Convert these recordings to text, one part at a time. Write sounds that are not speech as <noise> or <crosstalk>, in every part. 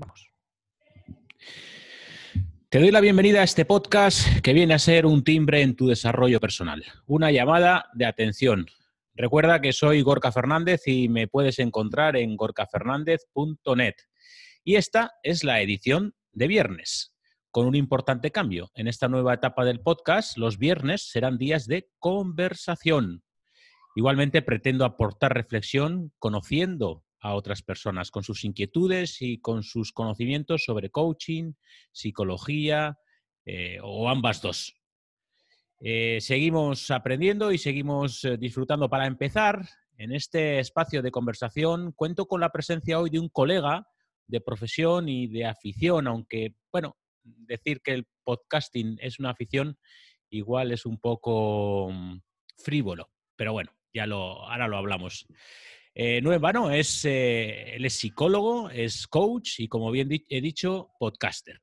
Vamos. Te doy la bienvenida a este podcast que viene a ser un timbre en tu desarrollo personal, una llamada de atención. Recuerda que soy Gorka Fernández y me puedes encontrar en gorkafernández.net. Y esta es la edición de viernes, con un importante cambio. En esta nueva etapa del podcast, los viernes serán días de conversación. Igualmente pretendo aportar reflexión conociendo a otras personas con sus inquietudes y con sus conocimientos sobre coaching, psicología eh, o ambas dos. Eh, seguimos aprendiendo y seguimos eh, disfrutando. Para empezar, en este espacio de conversación cuento con la presencia hoy de un colega de profesión y de afición, aunque, bueno, decir que el podcasting es una afición igual es un poco mm, frívolo, pero bueno, ya lo, ahora lo hablamos. Nueva eh, no es eh, él es psicólogo, es coach y, como bien he dicho, podcaster.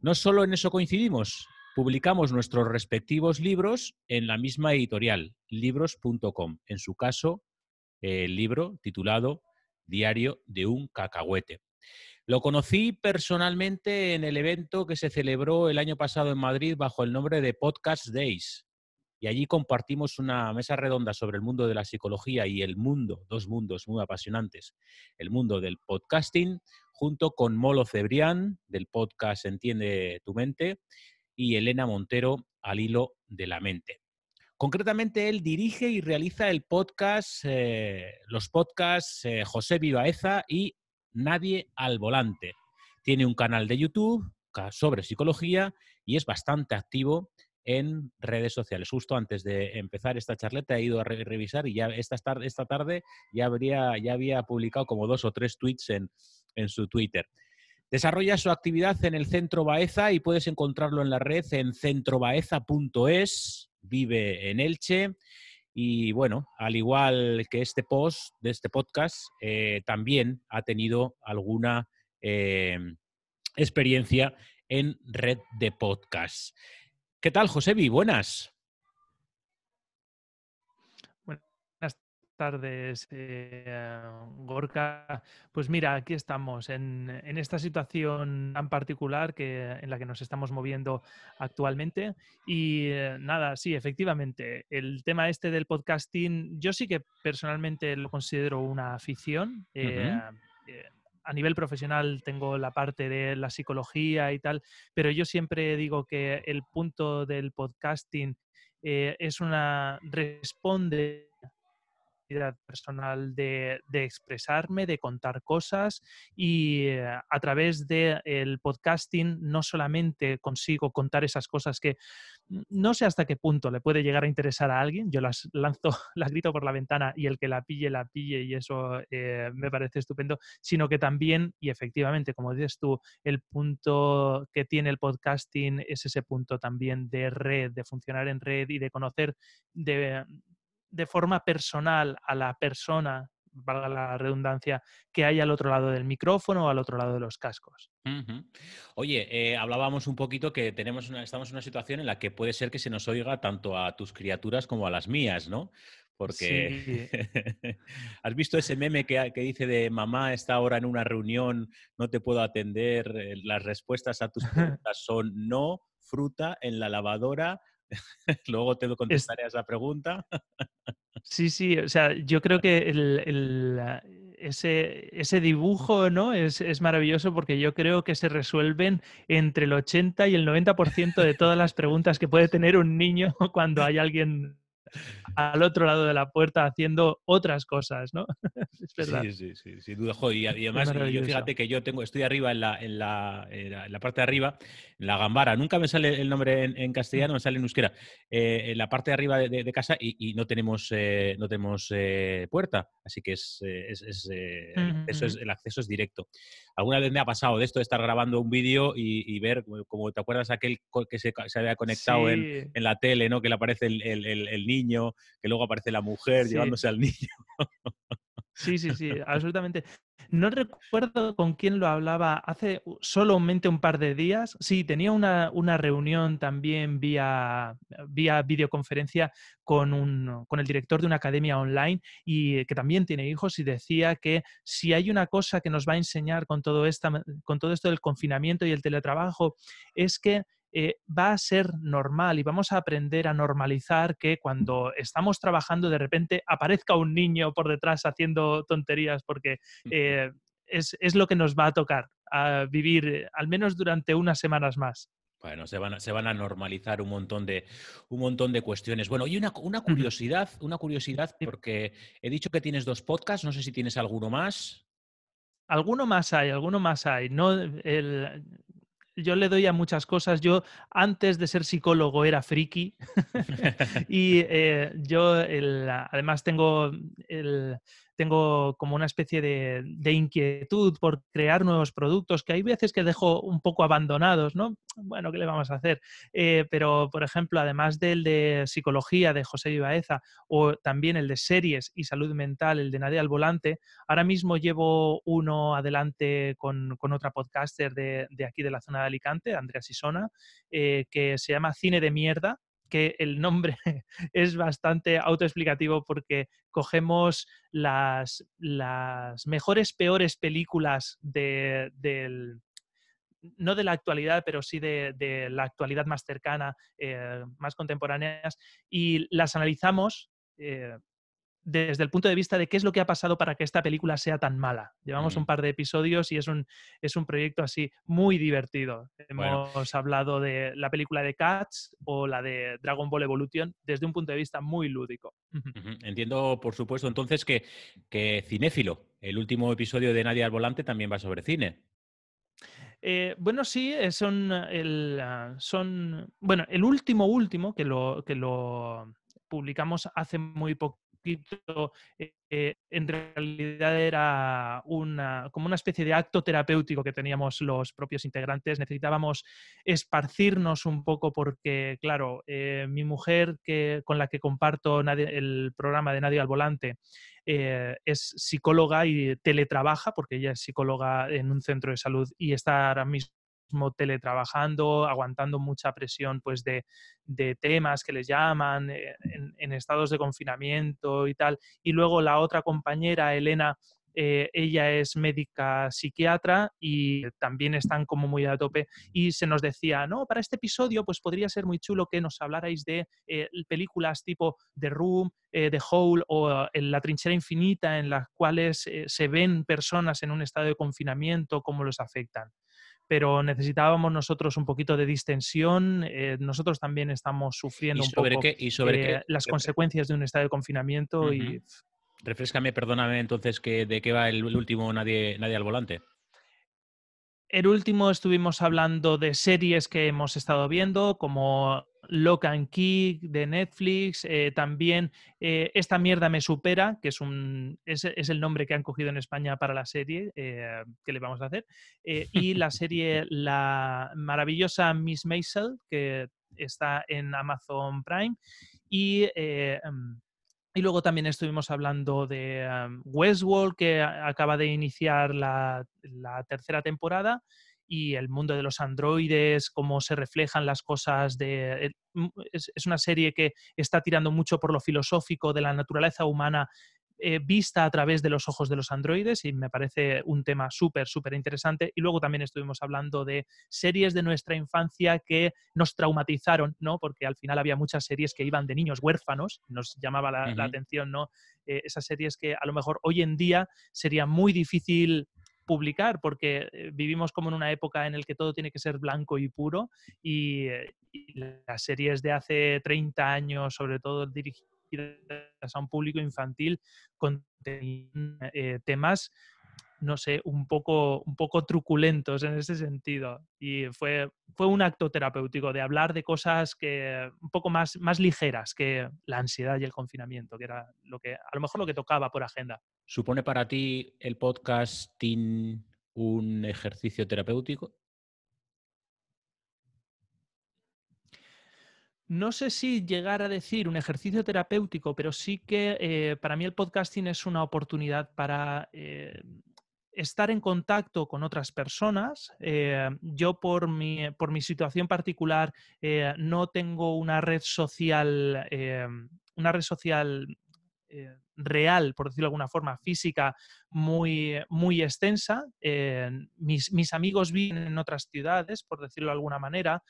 No solo en eso coincidimos, publicamos nuestros respectivos libros en la misma editorial, libros.com. En su caso, el libro titulado Diario de un cacahuete. Lo conocí personalmente en el evento que se celebró el año pasado en Madrid bajo el nombre de Podcast Days, y allí compartimos una mesa redonda sobre el mundo de la psicología y el mundo, dos mundos muy apasionantes, el mundo del podcasting, junto con Molo Cebrián, del podcast Entiende tu mente, y Elena Montero, al hilo de la mente. Concretamente, él dirige y realiza el podcast, eh, los podcasts eh, José Vivaeza y Nadie al Volante. Tiene un canal de YouTube sobre psicología y es bastante activo en redes sociales. Justo antes de empezar esta charleta he ido a revisar y ya esta tarde, ya, habría, ya había publicado como dos o tres tweets en, su Twitter. Desarrolla su actividad en el Centro Baeza y puedes encontrarlo en la red en centrobaeza.es. Vive en Elche. Y bueno, al igual que este post de este podcast, eh, también ha tenido alguna eh, experiencia en red de podcast. ¿Qué tal, Josebi? Buenas. Buenas tardes, eh, Gorka. Pues mira, aquí estamos en, esta situación tan particular que, en la que nos estamos moviendo actualmente. Y eh, nada, sí, efectivamente, el tema este del podcasting, yo sí que personalmente lo considero una afición. Eh, a nivel profesional tengo la parte de la psicología y tal, pero yo siempre digo que el punto del podcasting eh, es una responde personal de, expresarme, de contar cosas y eh, a través del podcasting no solamente consigo contar esas cosas que no sé hasta qué punto le puede llegar a interesar a alguien, yo las lanzo, <laughs> las grito por la ventana y el que la pille, la pille y eso eh, me parece estupendo, sino que también, y efectivamente, como dices tú, el punto que tiene el podcasting es ese punto también de red, de funcionar en red y de conocer de, de forma personal a la persona, valga la redundancia, que hay al otro lado del micrófono o al otro lado de los cascos. Oye, eh, hablábamos un poquito que tenemos estamos en una situación en la que puede ser que se nos oiga tanto a tus criaturas como a las mías, ¿no? porque sí. <laughs> has visto ese meme que, que, dice de mamá está ahora en una reunión, no te puedo atender, eh, las respuestas a tus preguntas <laughs> son no, fruta en la lavadora, <laughs> Luego te contestaré a esa pregunta. Sí, sí, o sea, yo creo <laughs> que ah, ese, dibujo ¿no? Es, es, maravilloso porque yo creo que se resuelven entre el 80 y el 90% de todas las preguntas que puede tener un niño <laughs> cuando hay alguien al otro lado de la puerta haciendo otras cosas, ¿no? <laughs> es verdad. Sí, sí, sí, sin duda. y, además, fíjate que yo tengo, estoy arriba en la, en la, parte de arriba, en la gambara. Nunca me sale el nombre en, mm. castellano, me sale en euskera. Eh, en la parte de arriba de, casa y, no tenemos, eh, no tenemos eh, puerta, así que es, es, es, mm. el, acceso es, directo. Alguna vez me ha pasado de esto de estar grabando un vídeo y, ver, como te acuerdas, aquel que se, había conectado en, en, la tele, ¿no? Que le aparece el, el, el niño que luego aparece la mujer llevándose al niño. <laughs> Sí, sí, sí, absolutamente. No recuerdo con quién lo hablaba hace solamente un par de días. Sí, tenía una, reunión también vía, videoconferencia con, el director de una academia online y que también tiene hijos y decía que si hay una cosa que nos va a enseñar con todo, esta, con todo esto del confinamiento y el teletrabajo es que eh, va a ser normal y vamos a aprender a normalizar que cuando estamos trabajando de repente aparezca un niño por detrás haciendo tonterías porque eh, es, lo que nos va a tocar a vivir eh, al menos durante unas semanas más. Bueno, se van, a, se van a normalizar un montón de, un montón de cuestiones. Bueno, y una, curiosidad, una curiosidad, porque he dicho que tienes dos podcasts, no sé si tienes alguno más. Alguno más hay, alguno más hay. No, el, yo le doy a muchas cosas. Yo antes de ser psicólogo era friki <laughs> <laughs> y eh, yo además tengo el, tengo como una especie de, inquietud por crear nuevos productos que hay veces que dejo un poco abandonados, ¿no? Bueno, ¿qué le vamos a hacer? Eh, pero, por ejemplo, además del de psicología de José Ibaeza o también el de series y salud mental, el de Nadie al Volante, ahora mismo llevo uno adelante con, otra podcaster de, aquí de la zona de Alicante, Andrea Sisona, eh, que se llama Cine de Mierda que el nombre <laughs> es bastante autoexplicativo porque cogemos las, las mejores, peores películas de, no de la actualidad, pero sí de, la actualidad más cercana, eh, más contemporáneas, y las analizamos eh, desde el punto de vista de qué es lo que ha pasado para que esta película sea tan mala. Llevamos mm. un par de episodios y es un, es un proyecto así muy divertido. Hemos hablado de la película de Cats o la de Dragon Ball Evolution desde un punto de vista muy lúdico. Entiendo, por supuesto, entonces que, Cinéfilo, el último episodio de Nadie al Volante, también va sobre cine. Eh, bueno, sí, eh, son eh, el, ah, son, bueno, el último último que lo, que lo publicamos hace muy poco eh, eh, en realidad era una, como una especie de acto terapéutico que teníamos los propios integrantes. Necesitábamos esparcirnos un poco porque, claro, eh, mi mujer que, con la que comparto el programa de Nadie al Volante es psicóloga y teletrabaja porque ella es psicóloga en un centro de salud y está ahora mismo teletrabajando, aguantando mucha presión pues de, temas que les llaman, eh, en, estados de confinamiento y tal. Y luego la otra compañera, Elena, eh, ella es médica psiquiatra y también están como muy a tope. Y se nos decía, no, para este episodio pues podría ser muy chulo que nos hablarais de eh, películas tipo The Room, The Hole o La trinchera infinita en las cuales se ven personas en un estado de confinamiento, cómo los afectan pero necesitábamos nosotros un poquito de distensión. Eh, nosotros también estamos sufriendo un poco ¿y sobre eh, las consecuencias de un estado de confinamiento. Refrescame, perdóname entonces, que, ¿de qué va el, último nadie, nadie al Volante? El último estuvimos hablando de series que hemos estado viendo, como Lock and Kick de Netflix, eh, también eh, Esta mierda me supera, que es, un, es, el nombre que han cogido en España para la serie eh, que le vamos a hacer, y la serie La maravillosa Miss Maisel, que está en Amazon Prime, y... Em, luego también estuvimos hablando de em, Westworld, que acaba de iniciar la, la tercera temporada, y el mundo de los androides, cómo se reflejan las cosas de... Eh, mm, es, una serie que está tirando mucho por lo filosófico de la naturaleza humana eh, vista a través de los ojos de los androides y me parece un tema súper, súper interesante. Y luego también estuvimos hablando de series de nuestra infancia que nos traumatizaron, ¿no? Porque al final había muchas series que iban de niños huérfanos, nos llamaba la, atención, ¿no? Eh, esas series que a lo mejor hoy en día sería muy difícil publicar, porque eh, vivimos como en una época en la que todo tiene que ser blanco y puro y, eh, las series de hace 30 años, sobre todo dirigidas a un público infantil, contenían eh, temas no sé, un poco, un poco truculentos en ese sentido. Y fue, fue un acto terapéutico de hablar de cosas que un poco más, más ligeras que la ansiedad y el confinamiento, que era lo que a lo mejor lo que tocaba por agenda. ¿Supone para ti el podcasting un ejercicio terapéutico? No sé si llegar a decir un ejercicio terapéutico, pero sí que eh, para mí el podcasting es una oportunidad para eh, estar en contacto con otras personas. Eh, yo por mi, por mi, situación particular eh, no tengo una red social, eh, una red social real, por decirlo de alguna forma, física muy, muy extensa. Mis, mis, amigos viven en otras ciudades, por decirlo de alguna manera.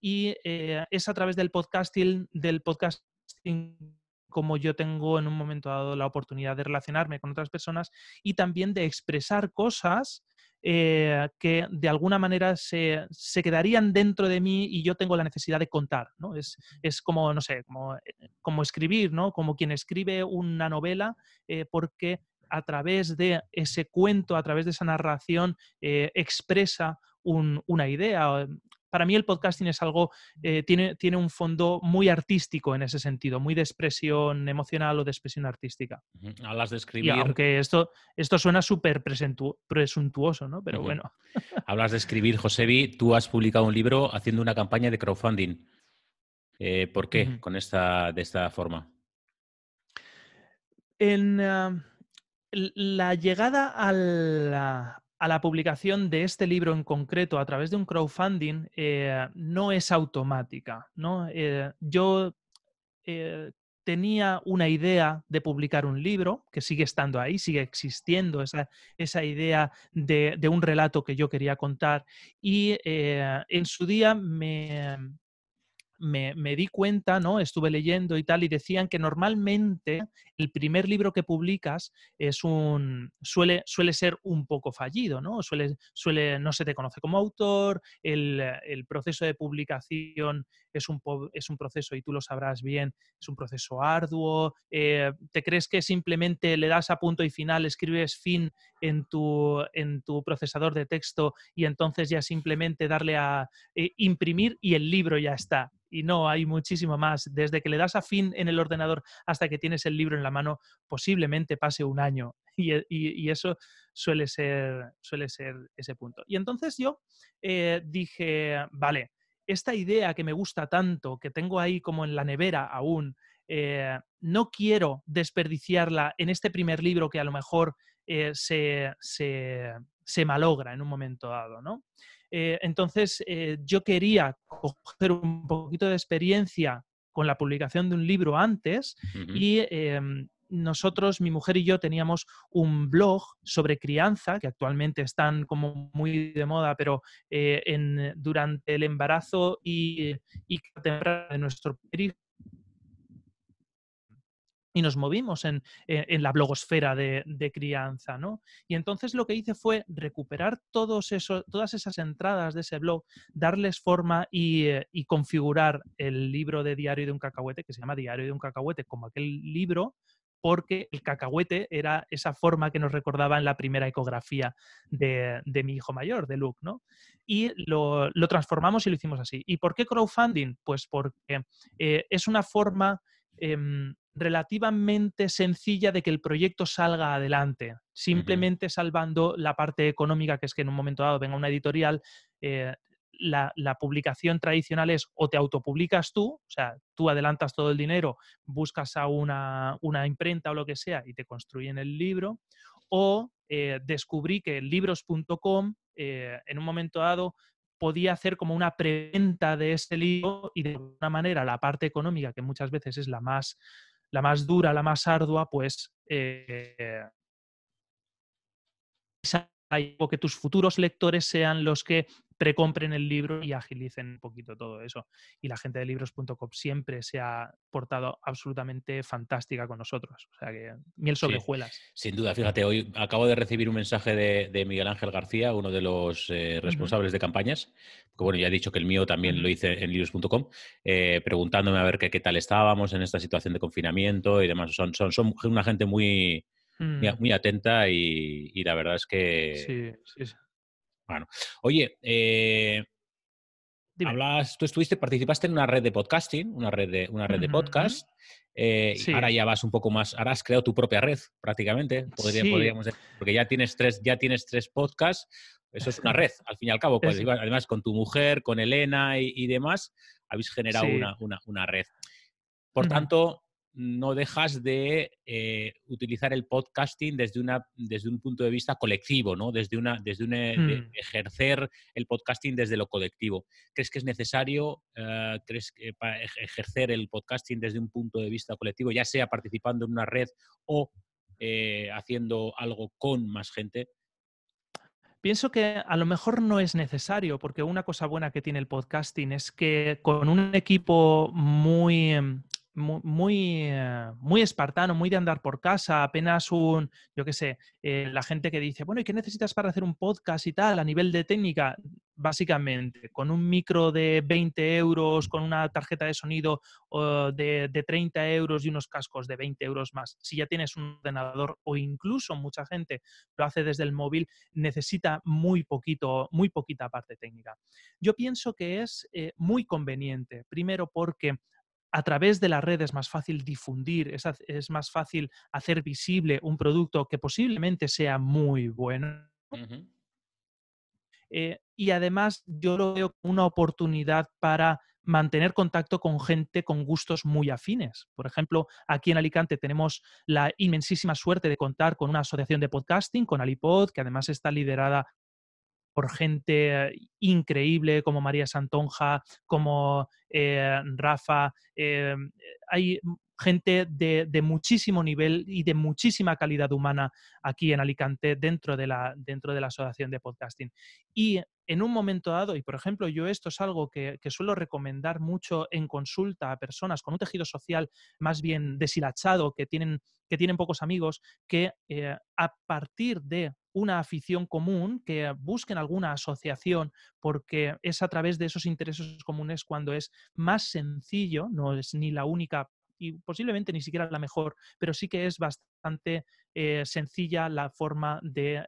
y es a través del podcasting, del podcasting como yo tengo en un momento dado la oportunidad de relacionarme con otras personas y también de expresar cosas eh, que de alguna manera se, quedarían dentro de mí y yo tengo la necesidad de contar, ¿no? Es, como, no sé, eh, como, escribir, ¿no? Como quien escribe una novela eh, porque a través de ese cuento, a través de esa narración, expresa una idea para mí el podcasting es algo, eh, tiene, tiene un fondo muy artístico en ese sentido, muy de expresión emocional o de expresión artística. Hablas de escribir. Porque esto, esto suena súper presuntuoso, ¿no? Pero bueno. <laughs> Hablas de escribir, Josebi. Tú has publicado un libro haciendo una campaña de crowdfunding. Eh, ¿Por qué con esta, de esta forma? En. Ah, la llegada al, a la publicación de este libro en concreto a través de un crowdfunding eh, no es automática. ¿no? Eh, yo eh, tenía una idea de publicar un libro, que sigue estando ahí, sigue existiendo esa, esa idea de, un relato que yo quería contar, y en su día me, me, di cuenta, ¿no? Estuve leyendo y tal, y decían que normalmente el primer libro que publicas es un. suele, suele ser un poco fallido, ¿no? Suele, suele, no se te conoce como autor, el, proceso de publicación es un, es un, proceso, y tú lo sabrás bien, es un proceso arduo. Eh, ¿Te crees que simplemente le das a punto y final, escribes fin en tu, en tu procesador de texto y entonces ya simplemente darle a eh, imprimir y el libro ya está? y no, hay muchísimo más. Desde que le das a fin en el ordenador hasta que tienes el libro en la mano, posiblemente pase un año. <laughs> Y, eso suele ser, ese punto. Y entonces yo eh, dije, vale, esta idea que me gusta tanto, que tengo ahí como en la nevera aún, eh, no quiero desperdiciarla en este primer libro que a lo mejor eh, se, se, malogra en un momento dado, ¿no? Eh, entonces, eh, yo quería coger un poquito de experiencia con la publicación de un libro antes y em, nosotros, mi mujer y yo, teníamos un blog sobre crianza, que actualmente están como muy de moda, pero eh, en, durante el embarazo y, temprano de nuestro hijo, y nos movimos en, eh, la blogosfera de, crianza, ¿no? Y entonces lo que hice fue recuperar todos todas esas entradas de ese blog, darles forma eh, y, configurar el libro de Diario de un Cacahuete, que se llama Diario de un Cacahuete, como aquel libro, porque el cacahuete era esa forma que nos recordaba en la primera ecografía de, mi hijo mayor, de Luke, ¿no? Y lo, transformamos y lo hicimos así. ¿Y por qué crowdfunding? Pues porque eh, es una forma Em, relativamente sencilla de que el proyecto salga adelante, simplemente salvando la parte económica, que es que en un momento dado venga una editorial, eh, la, publicación tradicional es o te autopublicas tú, o sea, tú adelantas todo el dinero, buscas a una, imprenta o lo que sea y te construyen el libro, o eh, descubrí que libros.com eh, en un momento dado podía hacer como una preventa de este libro y de alguna manera la parte económica, que muchas veces es la más, la más dura, la más ardua, pues eh, esa hay que tus futuros lectores sean los que precompren el libro y agilicen un poquito todo eso. Y la gente de libros.com siempre se ha portado absolutamente fantástica con nosotros. O sea que miel sobre juelas. Sin duda, fíjate, hoy acabo de recibir un mensaje de, Miguel Ángel García, uno de los eh, responsables de campañas, que bueno, ya he dicho que el mío también lo hice en libros.com, eh, preguntándome a ver qué, qué tal estábamos en esta situación de confinamiento y demás. Son, son, son una gente muy Mm. muy, atenta y, la verdad es que... Sí, sí. Bueno, oye, eh, hablas, tú estuviste, participaste en una red de podcasting, una red de, una red de podcast. Eh, Ahora ya vas un poco más, ahora has creado tu propia red prácticamente, podríamos decir, porque ya tienes tres, ya tienes tres podcasts, eso es una <laughs> red, al fin y al cabo, pues, además con tu mujer, con Elena y, demás, habéis generado una, una, red. Por tanto, no dejas de eh, utilizar el podcasting desde, una, desde un punto de vista colectivo, ¿no? Desde, desde eh, mm. ejercer el podcasting desde lo colectivo. ¿Crees que es necesario eh, ejercer el podcasting desde un punto de vista colectivo, ya sea participando en una red o haciendo algo con más gente? Pienso que a lo mejor no es necesario, porque una cosa buena que tiene el podcasting es que con un equipo muy em, muy, eh, muy espartano, muy de andar por casa, apenas un, yo qué sé, eh, la gente que dice, bueno, ¿y qué necesitas para hacer un podcast y tal a nivel de técnica? Básicamente, con un micro de 20 euros, con una tarjeta de sonido de, 30 euros y unos cascos de 20 euros más. Si ya tienes un ordenador o incluso mucha gente lo hace desde el móvil, necesita muy poquito, muy poquita parte técnica. Yo pienso que es eh, muy conveniente, primero porque a través de la red es más fácil difundir, es, más fácil hacer visible un producto que posiblemente sea muy bueno. Eh, y además yo lo veo como una oportunidad para mantener contacto con gente con gustos muy afines. Por ejemplo, aquí en Alicante tenemos la inmensísima suerte de contar con una asociación de podcasting, con Alipod, que además está liderada por gente eh, increíble como María Santonja, como eh, Rafa. Eh, hay gente de, muchísimo nivel y de muchísima calidad humana aquí en Alicante dentro de, la, dentro de la Asociación de Podcasting. Y en un momento dado, y por ejemplo yo esto es algo que, suelo recomendar mucho en consulta a personas con un tejido social más bien deshilachado, que tienen, que tienen pocos amigos, que a partir de una afición común, que busquen alguna asociación, porque es a través de esos intereses comunes cuando es más sencillo, no es ni la única y posiblemente ni siquiera la mejor, pero sí que es bastante eh, sencilla la forma de,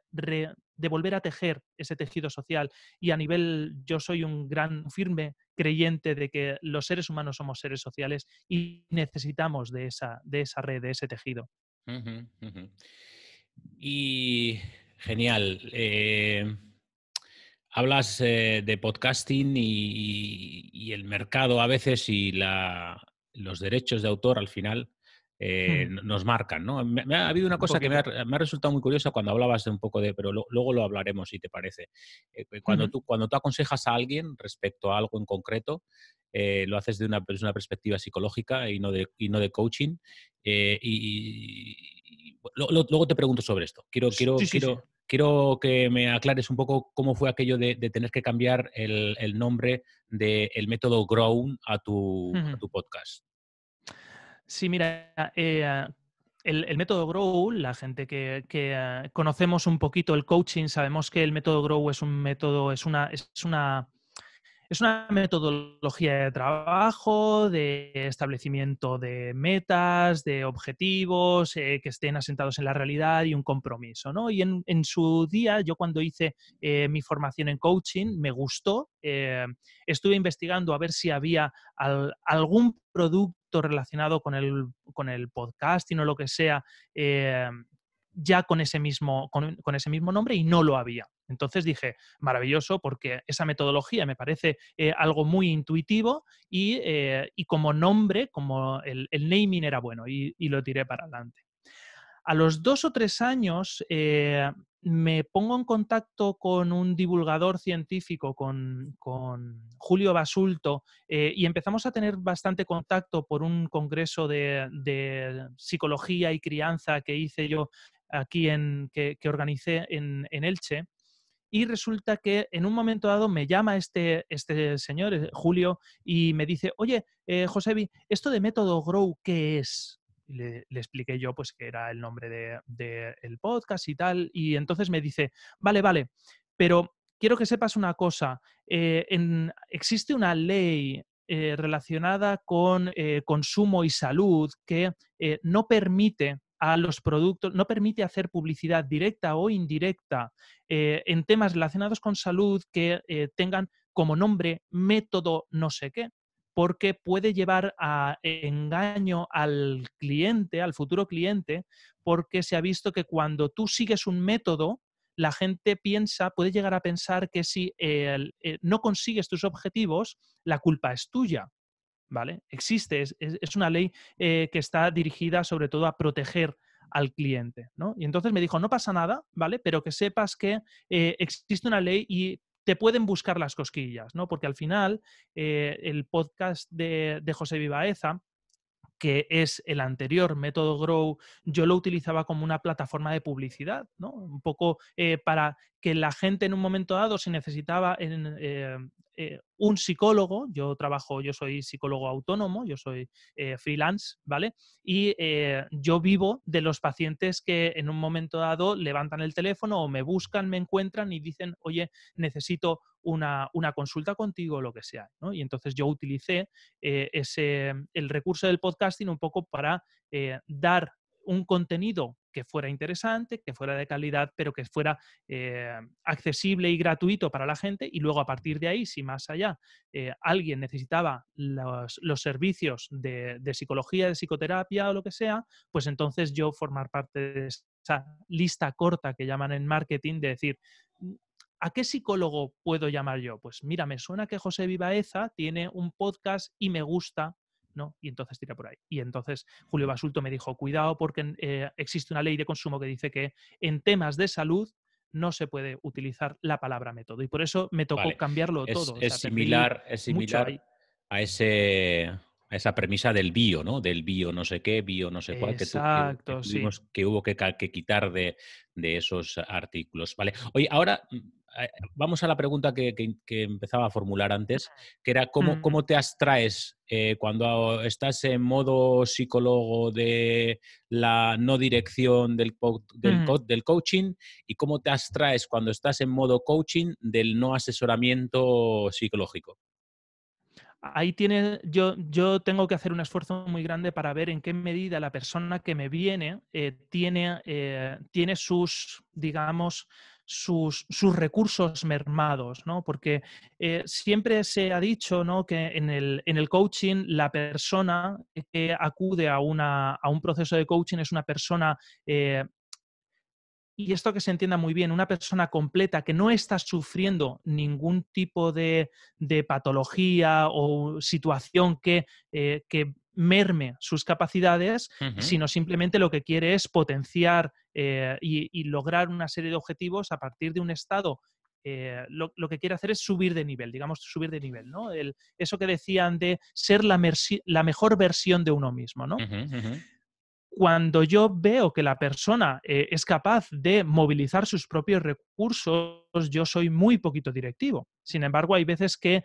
volver a tejer ese tejido social. Y a nivel, yo soy un gran firme creyente de que los seres humanos somos seres sociales y necesitamos de esa, de esa red, de ese tejido. Y genial. Eh, hablas eh, de podcasting y, el mercado a veces y los derechos de autor al final eh, hmm. nos marcan, ¿no? Me, ha, habido una cosa que me ha, resultado muy curiosa cuando hablabas de un poco de, pero luego lo hablaremos si te parece. cuando, tú, cuando aconsejas a alguien respecto a algo en concreto, lo haces de una, perspectiva psicológica y no de, y no de coaching. y, luego te pregunto sobre esto. Quiero, quiero, quiero, que me aclares un poco cómo fue aquello de, tener que cambiar el, nombre del método Grown a tu, podcast. Sí, mira, eh, el, método Grow, la gente que, eh, conocemos un poquito el coaching, sabemos que el método Grow es un método, es una, es una es una metodología de trabajo, de establecimiento de metas, de objetivos eh, que estén asentados en la realidad y un compromiso. ¿no? Y en, su día, yo cuando hice eh, mi formación en coaching, me gustó. Eh, estuve investigando a ver si había algún producto relacionado con el, con el podcasting o lo que sea ya con ese mismo, con, ese mismo nombre y no lo había. Entonces dije, maravilloso, porque esa metodología me parece eh, algo muy intuitivo eh, y, como nombre, como el, naming era bueno y, lo tiré para adelante. A los dos o tres años eh, me pongo en contacto con un divulgador científico, con, Julio Basulto, y empezamos a tener bastante contacto por un congreso de, psicología y crianza que hice yo aquí en, que, que organicé en Elche y resulta que en un momento dado me llama este, este señor, eh, Julio, y me dice, oye, eh, Josebi, ¿esto de método Grow qué es? Le, expliqué yo pues que era el nombre del de, podcast y tal, y entonces me dice, vale, vale, pero quiero que sepas una cosa, eh, existe una ley relacionada con consumo y salud que no permite a los productos, no permite hacer publicidad directa o indirecta eh, en temas relacionados con salud que eh, tengan como nombre método no sé qué, porque puede llevar a engaño al cliente, al futuro cliente, porque se ha visto que cuando tú sigues un método, la gente piensa, puede llegar a pensar que si eh, no consigues tus objetivos, la culpa es tuya ¿vale? Existe, es, una ley eh, que está dirigida sobre todo a proteger al cliente, ¿no? Y entonces me dijo, no pasa nada, ¿vale? Pero que sepas que eh, existe una ley y te pueden buscar las cosquillas, ¿no? Porque al final eh, el podcast de, de José Vivaeza que es el anterior método Grow, yo lo utilizaba como una plataforma de publicidad, ¿no? Un poco eh, para que la gente en un momento dado, si necesitaba en, eh, eh, un psicólogo, yo trabajo, yo soy psicólogo autónomo, yo soy freelance, ¿vale? Y yo vivo de los pacientes que en un momento dado levantan el teléfono o me buscan, me encuentran y dicen, oye, necesito una, consulta contigo, lo que sea. Y entonces yo utilicé eh, ese, el recurso del podcasting un poco para eh, dar un contenido que fuera interesante, que fuera de calidad, pero que fuera eh, accesible y gratuito para la gente. Y luego a partir de ahí, si más allá alguien necesitaba los, servicios de, psicología, de psicoterapia o lo que sea, pues entonces yo formar parte de esa lista corta que llaman en marketing de decir, ¿A qué psicólogo puedo llamar yo? Pues mira, me suena que José Vivaeza tiene un podcast y me gusta, ¿no? Y entonces tira por ahí. Y entonces Julio Basulto me dijo, cuidado porque eh, existe una ley de consumo que dice que en temas de salud no se puede utilizar la palabra método. Y por eso me tocó cambiarlo todo. Es, similar, es similar a, ese, esa premisa del bio, ¿no? Del bio no sé qué, bio no sé cuál, Exacto, que, tú, que, que, sí. que, hubo que, quitar de, de, esos artículos. Vale. Oye, ahora mm, eh, vamos a la pregunta que, empezaba a formular antes, que era cómo, mm. cómo te abstraes eh, cuando estás en modo psicólogo de la no dirección del, mm. del, coaching y cómo te abstraes cuando estás en modo coaching del no asesoramiento psicológico. Ahí tiene, yo, yo tengo que hacer un esfuerzo muy grande para ver en qué medida la persona que me viene eh, tiene, tiene sus, digamos, sus, recursos mermados, ¿no? Porque eh, siempre se ha dicho ¿no? que en el, coaching la persona que acude a, a un proceso de coaching es una persona eh, y esto que se entienda muy bien, una persona completa que no está sufriendo ningún tipo de, patología o situación que, eh, merme sus capacidades, sino simplemente lo que quiere es potenciar eh, y, lograr una serie de objetivos a partir de un estado. Eh, lo, que quiere hacer es subir de nivel, digamos, subir de nivel, ¿no? El, eso que decían de ser la, mejor versión de uno mismo, ¿no? cuando yo veo que la persona eh, es capaz de movilizar sus propios recursos, yo soy muy poquito directivo. Sin embargo, hay veces que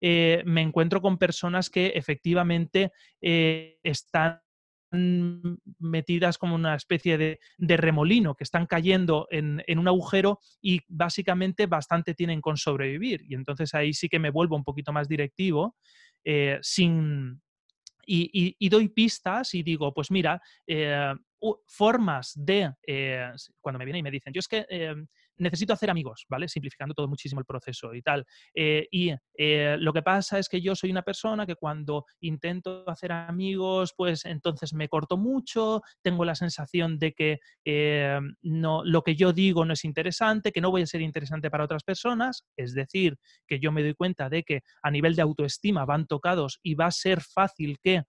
eh, me encuentro con personas que efectivamente eh, están metidas como una especie de, remolino, que están cayendo en, un agujero y básicamente bastante tienen con sobrevivir. Y entonces ahí sí que me vuelvo un poquito más directivo, eh, sin, y, doy pistas y digo, pues mira, formas de, eh, cuando me vienen y me dicen, yo es que eh, necesito hacer amigos, ¿vale? Simplificando todo muchísimo el proceso y tal. Eh, y lo que pasa es que yo soy una persona que cuando intento hacer amigos, pues entonces me corto mucho, tengo la sensación de que no, lo que yo digo no es interesante, que no voy a ser interesante para otras personas, es decir, que yo me doy cuenta de que a nivel de autoestima van tocados y va a ser fácil que...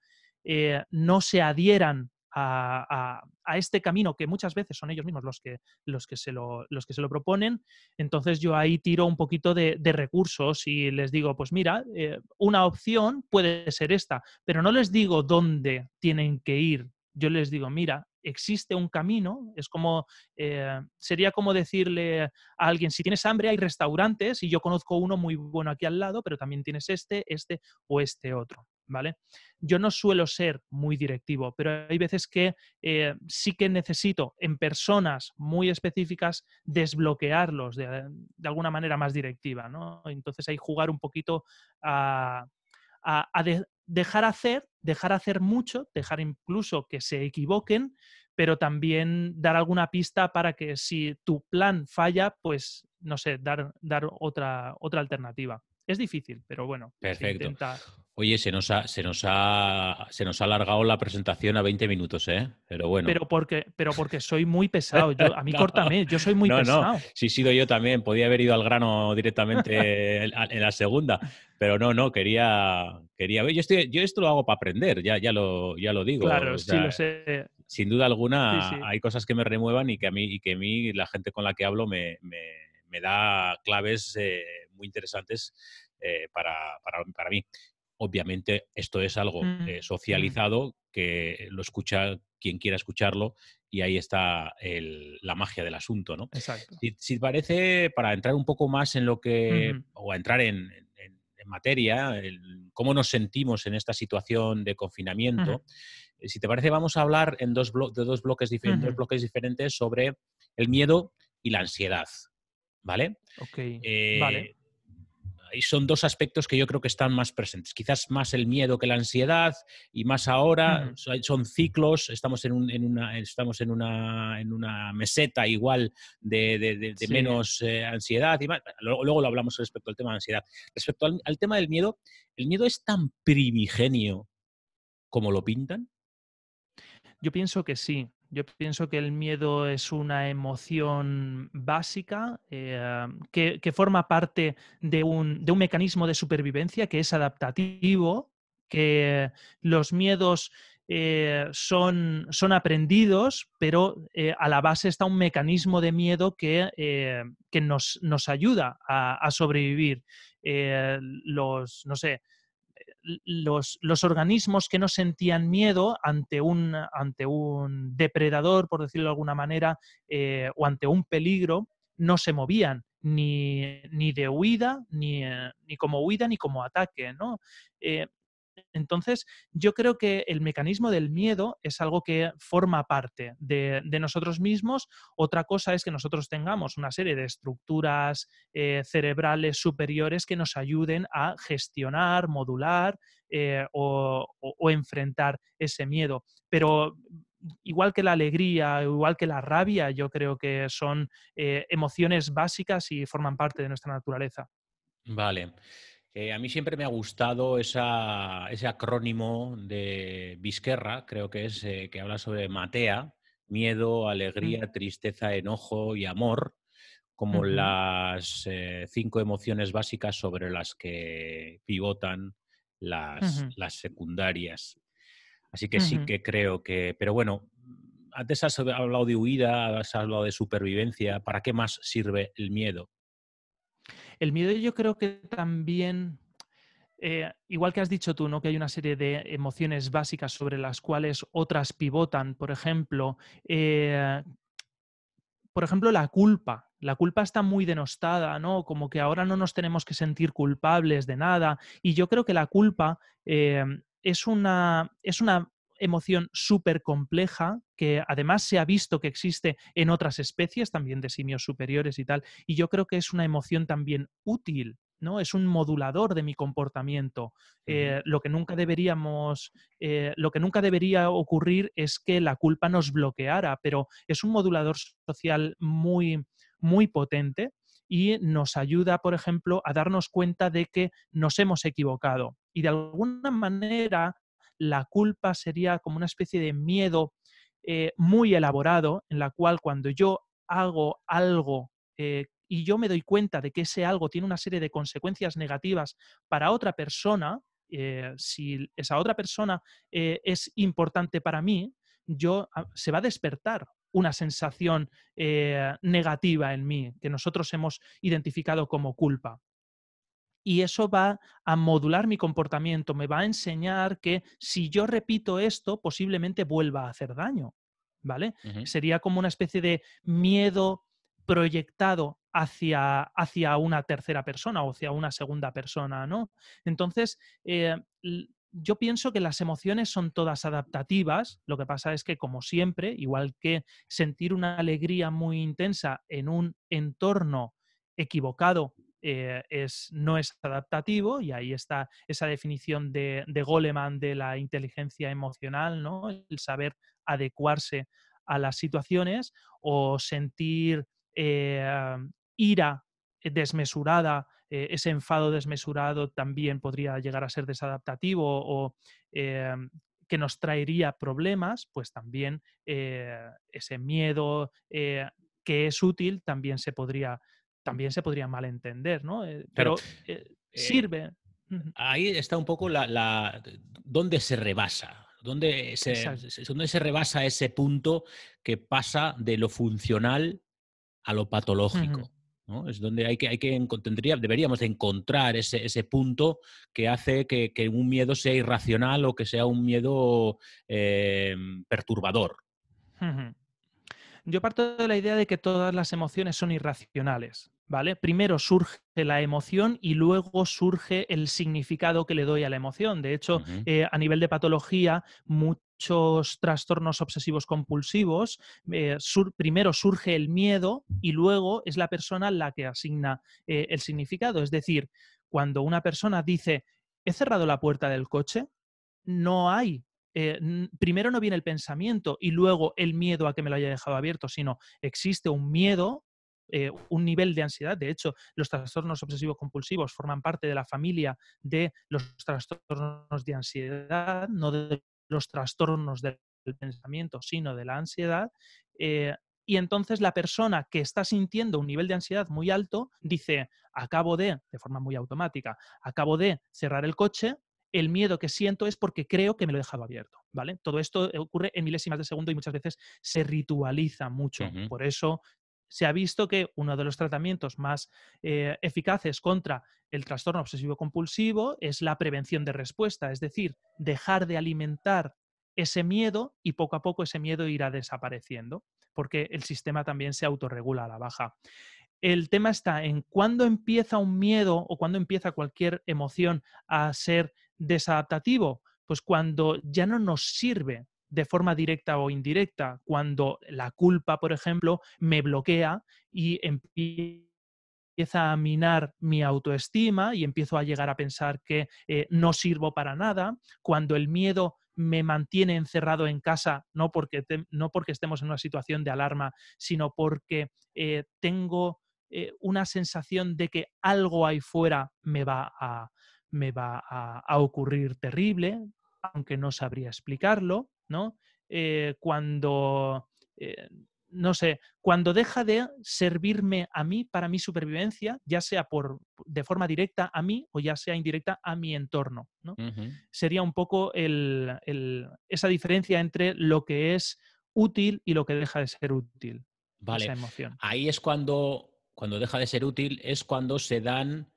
no se adhieran a, este camino que muchas veces son ellos mismos los que, los se, lo, los que se lo proponen. Entonces yo ahí tiro un poquito de, recursos y les digo, pues mira, eh, una opción puede ser esta, pero no les digo dónde tienen que ir. Yo les digo, mira, existe un camino, es como, eh, sería como decirle a alguien, si tienes hambre hay restaurantes y yo conozco uno muy bueno aquí al lado, pero también tienes este, este o este otro. ¿vale? Yo no suelo ser muy directivo, pero hay veces que eh, sí que necesito en personas muy específicas desbloquearlos de, eh, alguna manera más directiva, ¿no? Entonces hay jugar un poquito a, dejar hacer, dejar hacer mucho, dejar incluso que se equivoquen, pero también dar alguna pista para que si tu plan falla, pues, no sé, dar, otra alternativa. Es difícil, pero bueno. Perfecto. Oye, se nos, ha, se, nos ha, se nos ha alargado la presentación a 20 minutos, ¿eh? Pero bueno. Pero porque, pero porque soy muy <laughs> pesado. a mí córtame, yo soy muy pesado. No. Sí, he sido yo también. Podía haber ido al grano directamente en <laughs> la segunda. Pero no, no, quería, quería ver. Yo, estoy, yo esto lo hago para aprender, ya, ya, lo, ya lo digo. Claro, sí lo sé. Sin duda alguna, hay cosas que me remuevan y que a mí, y que a mí la gente con la que hablo me, da claves eh, muy interesantes eh, para, para, mí. Obviamente esto es algo mm, eh, mm. socializado que lo escucha quien quiera escucharlo y ahí está la magia del asunto, ¿no? Si, te parece, para entrar un poco más en lo que, o entrar en, en materia, cómo nos sentimos en esta situación de confinamiento. Eh, si te parece, vamos a hablar en dos de dos bloques, diferentes, diferentes sobre el miedo y la ansiedad. ¿Vale? Ok. vale y son dos aspectos que yo creo que están más presentes. Quizás más el miedo que la ansiedad y más ahora. Son ciclos, estamos en, una, estamos en, una, en una meseta igual de, menos eh, ansiedad y Luego, lo hablamos respecto al tema de ansiedad. Respecto al tema del miedo, ¿el miedo es tan primigenio como lo pintan? Yo pienso que sí. Yo pienso que el miedo es una emoción básica eh, que, forma parte de un, mecanismo de supervivencia que es adaptativo, que los miedos eh, son, aprendidos, pero eh, a la base está un mecanismo de miedo que, nos, ayuda a, a sobrevivir. los, no sé, los, los, organismos que no sentían miedo ante un, ante un depredador, por decirlo de alguna manera, eh, o ante un peligro, no se movían. Ni, de huida, eh, ni, como huida, ni como ataque. ¿no? Eh, entonces, yo creo que el mecanismo del miedo es algo que forma parte de, nosotros mismos. Otra cosa es que nosotros tengamos una serie de estructuras eh, cerebrales superiores que nos ayuden a gestionar, modular eh, o, enfrentar ese miedo. Pero igual que la alegría, igual que la rabia, yo creo que son eh, emociones básicas y forman parte de nuestra naturaleza. Vale. Eh, a mí siempre me ha gustado ese acrónimo de Vizquerra, creo que es, eh, que habla sobre Matea, miedo, mm. alegría, tristeza, enojo y amor, como las eh, cinco emociones básicas sobre las que pivotan las, secundarias. Así que sí que creo que, pero bueno, antes has hablado de huida, has hablado de supervivencia, ¿para qué más sirve el miedo? El miedo yo creo que también, eh, igual que has dicho tú, ¿no? que hay una serie de emociones básicas sobre las cuales otras pivotan, por ejemplo, eh, por ejemplo, la culpa. La culpa está muy denostada, ¿no? Como que ahora no nos tenemos que sentir culpables de nada. Y yo creo que la culpa eh, es, una, es una emoción súper compleja que además se ha visto que existe en otras especies, también de simios superiores y tal, y yo creo que es una emoción también útil ¿no? Es un modulador de mi comportamiento. Eh, lo que nunca deberíamos, eh, lo que nunca debería ocurrir es que la culpa nos bloqueara, pero es un modulador social muy, muy potente y nos ayuda, por ejemplo, a darnos cuenta de que nos hemos equivocado. Y de alguna manera la culpa sería como una especie de miedo eh, muy elaborado en la cual cuando yo hago algo eh, y yo me doy cuenta de que ese algo tiene una serie de consecuencias negativas para otra persona, eh, si esa otra persona es importante para mí, yo, ah, se va a despertar una sensación negativa en mí que nosotros hemos identificado como culpa y eso va a modular mi comportamiento, me va a enseñar que si yo repito esto, posiblemente vuelva a hacer daño, ¿vale? Sería como una especie de miedo proyectado hacia, una tercera persona o hacia una segunda persona, ¿no? Entonces, eh, yo pienso que las emociones son todas adaptativas, lo que pasa es que como siempre, igual que sentir una alegría muy intensa en un entorno equivocado eh, es, no es adaptativo y ahí está esa definición de, Goleman de la inteligencia emocional, ¿no? el saber adecuarse a las situaciones o sentir eh, ira desmesurada, eh, ese enfado desmesurado también podría llegar a ser desadaptativo o que nos traería problemas, pues también ese miedo que es útil también se podría también se podría malentender, ¿no? Eh, pero, eh, eh, sirve. Ahí está un poco la, la dónde se rebasa, dónde se, se rebasa ese punto que pasa de lo funcional a lo patológico. Es donde hay que, hay que deberíamos encontrar ese, punto que hace que, un miedo sea irracional o que sea un miedo em, perturbador. Yo parto de la idea de que todas las emociones son irracionales, ¿vale? Primero surge la emoción y luego surge el significado que le doy a la emoción. De hecho, eh, a nivel de patología, muchos trastornos obsesivos compulsivos, eh, primero surge el miedo y luego es la persona la que asigna eh, el significado. Es decir, cuando una persona dice, he cerrado la puerta del coche, no hay eh, primero no viene el pensamiento y luego el miedo a que me lo haya dejado abierto, sino existe un miedo eh, un nivel de ansiedad. De hecho, los trastornos obsesivos compulsivos forman parte de la familia de los trastornos de ansiedad, no de los trastornos del pensamiento, sino de la ansiedad. Eh, y entonces la persona que está sintiendo un nivel de ansiedad muy alto dice, acabo de, de forma muy automática, acabo de cerrar el coche, el miedo que siento es porque creo que me lo he dejado abierto, ¿vale? Todo esto ocurre en milésimas de segundo y muchas veces se ritualiza mucho. Por eso se ha visto que uno de los tratamientos más eh, eficaces contra el trastorno obsesivo-compulsivo es la prevención de respuesta, es decir, dejar de alimentar ese miedo y poco a poco ese miedo irá desapareciendo, porque el sistema también se autorregula a la baja. El tema está en cuándo empieza un miedo o cuándo empieza cualquier emoción a ser desadaptativo? Pues cuando ya no nos sirve de forma directa o indirecta, cuando la culpa, por ejemplo, me bloquea y empieza a minar mi autoestima y empiezo a llegar a pensar que eh, no sirvo para nada, cuando el miedo me mantiene encerrado en casa, no porque, no porque estemos en una situación de alarma, sino porque eh, tengo eh, una sensación de que algo ahí fuera me va a, me va a, ocurrir terrible, aunque no sabría explicarlo, ¿no? Eh, cuando, eh, no sé, cuando deja de servirme a mí para mi supervivencia, ya sea por, de forma directa a mí o ya sea indirecta a mi entorno, Sería un poco esa diferencia entre lo que es útil y lo que deja de ser útil. Vale. Esa emoción. Ahí es cuando, cuando deja de ser útil, es cuando se dan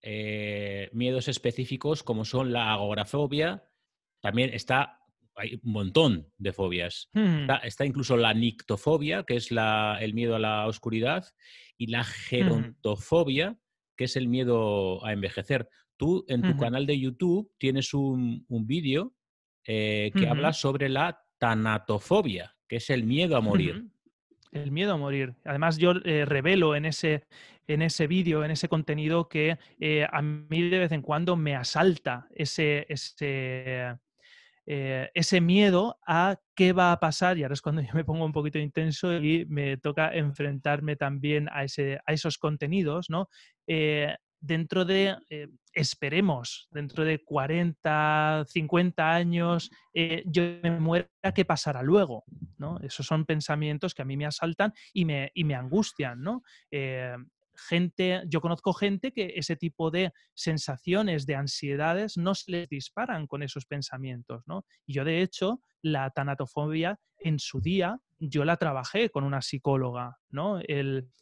eh, miedos específicos como son la agorafobia, también está, hay un montón de fobias. Hmm. Está, incluso la nictofobia, que es el miedo a la oscuridad, y la hmm. gerontofobia, que es el miedo a envejecer. Tú en tu hmm. canal de YouTube tienes un, vídeo eh, que habla sobre la tanatofobia, que es el miedo a morir. El miedo a morir. Además, yo eh, revelo en ese, en ese vídeo, en ese contenido que eh, a mí de vez en cuando me asalta ese, ese, eh, ese miedo a qué va a pasar, y ahora es cuando <laughs> yo me pongo un poquito intenso y me toca enfrentarme también a, ese, a esos contenidos, ¿no? Eh, dentro de, esperemos, dentro de 40, 50 años, yo me muera, ¿qué pasará luego? ¿no? Esos son pensamientos que a mí me asaltan y me, me angustian, ¿no? gente, yo conozco gente que ese tipo de sensaciones, de ansiedades, no se les disparan con esos pensamientos, ¿no? Y yo, de hecho, la tanatofobia en su día, yo la trabajé con una psicóloga, ¿no?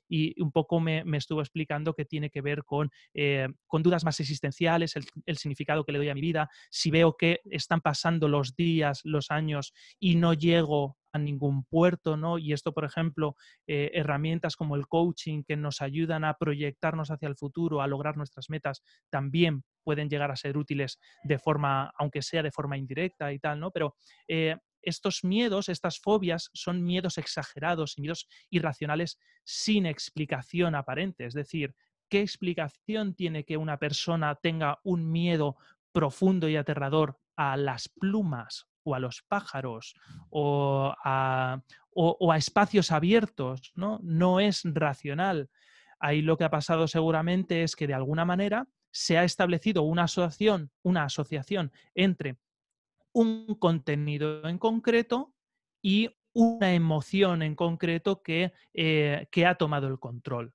y un poco me, estuvo explicando que tiene que ver con, eh, con dudas más existenciales, el, el, significado que le doy a mi vida, si veo que están pasando los días, los años y no llego ningún puerto, ¿no? Y esto, por ejemplo, eh, herramientas como el coaching que nos ayudan a proyectarnos hacia el futuro, a lograr nuestras metas, también pueden llegar a ser útiles de forma, aunque sea de forma indirecta y tal, ¿no? Pero eh, estos miedos, estas fobias, son miedos exagerados y miedos irracionales sin explicación aparente. Es decir, ¿qué explicación tiene que una persona tenga un miedo profundo y aterrador a las plumas o a los pájaros o a, espacios abiertos, ¿no? No es racional. Ahí lo que ha pasado seguramente es que de alguna manera se ha establecido una asociación, una asociación entre un contenido en concreto y una emoción en concreto que eh, ha tomado el control.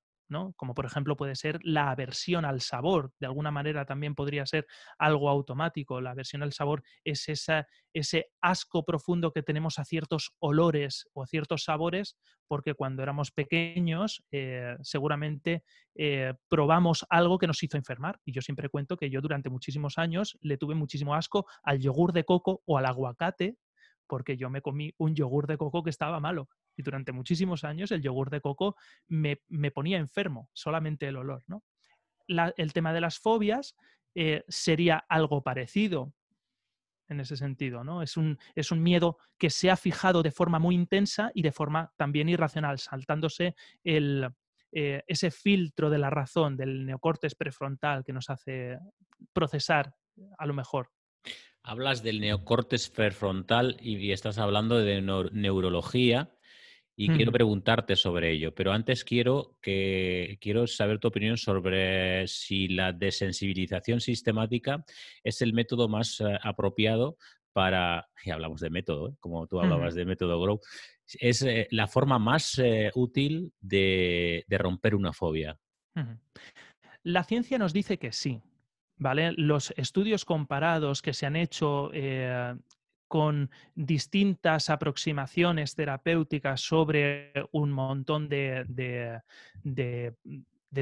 Como por ejemplo puede ser la aversión al sabor, de alguna manera también podría ser algo automático. La aversión al sabor es ese asco profundo que tenemos a ciertos olores o a ciertos sabores, porque cuando éramos pequeños eh, seguramente eh, probamos algo que nos hizo enfermar. Y yo siempre cuento que yo durante muchísimos años le tuve muchísimo asco al yogur de coco o al aguacate porque yo me comí un yogur de coco que estaba malo. Y durante muchísimos años el yogur de coco me, ponía enfermo, solamente el olor, ¿no? el tema de las fobias eh, sería algo parecido en ese sentido, ¿no? Es un, es un miedo que se ha fijado de forma muy intensa y de forma también irracional, saltándose el, eh, ese filtro de la razón, del neocortes prefrontal que nos hace procesar a lo mejor hablas del neocortes prefrontal y, estás hablando de neurología y quiero preguntarte sobre ello, pero antes quiero, que, quiero saber tu opinión sobre si la desensibilización sistemática es el método más eh, apropiado para, y hablamos de método, ¿eh? como tú hablabas de método Grow, es eh, la forma más útil de, romper una fobia. La ciencia nos dice que sí, los estudios comparados que se han hecho eh, con distintas aproximaciones terapéuticas sobre un montón de,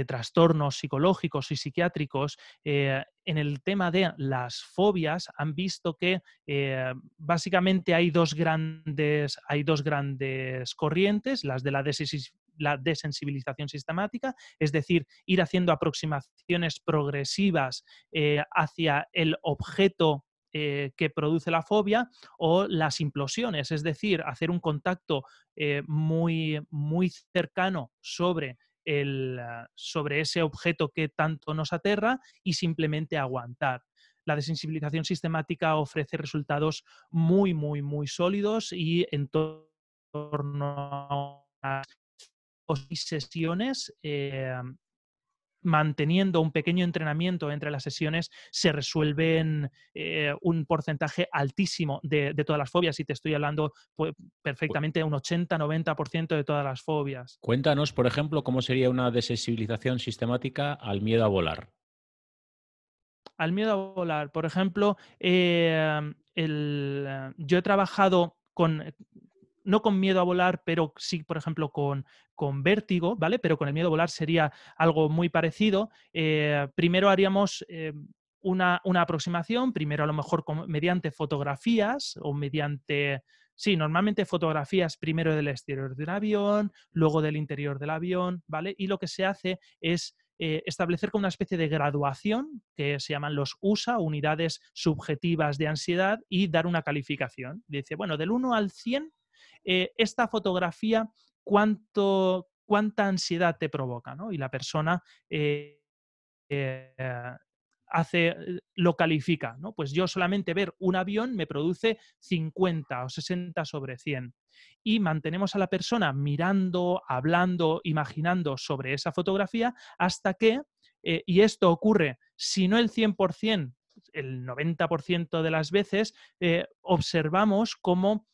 trastornos psicológicos y psiquiátricos, eh, en el tema de las fobias han visto que eh, básicamente hay dos, grandes, hay dos grandes corrientes, las de la la desensibilización sistemática, es decir, ir haciendo aproximaciones progresivas eh, hacia el objeto eh, que produce la fobia o las implosiones, es decir, hacer un contacto eh, muy, muy cercano sobre, el, ah, sobre ese objeto que tanto nos aterra y simplemente aguantar la desensibilización sistemática ofrece resultados muy, muy, muy sólidos y en torno a o sesiones, eh, manteniendo un pequeño entrenamiento entre las sesiones, se resuelven eh, un porcentaje altísimo de, todas las fobias. Y te estoy hablando pues, perfectamente un 80-90% de todas las fobias. Cuéntanos, por ejemplo, cómo sería una desensibilización sistemática al miedo a volar. Al miedo a volar, por ejemplo, eh, yo he trabajado con, no con miedo a volar, pero sí, por ejemplo, con, con vértigo, ¿vale? Pero con el miedo a volar sería algo muy parecido. Eh, primero haríamos... Eh, una, aproximación, primero a lo mejor mediante fotografías o mediante, sí, normalmente fotografías primero del exterior de un avión, luego del interior del avión, ¿vale? Y lo que se hace es eh, establecer como una especie de graduación que se llaman los USA, unidades subjetivas de ansiedad, y dar una calificación. Dice, bueno, del 1 al 100, eh, esta fotografía, cuánto, cuánta ansiedad te provoca, ¿no? Y la persona eh, eh, hace, lo califica, ¿no? Pues yo solamente ver un avión me produce 50 o 60 sobre 100. Y mantenemos a la persona mirando, hablando, imaginando sobre esa fotografía hasta que, y esto ocurre, si no el 100%, el 90% de las veces, observamos cómo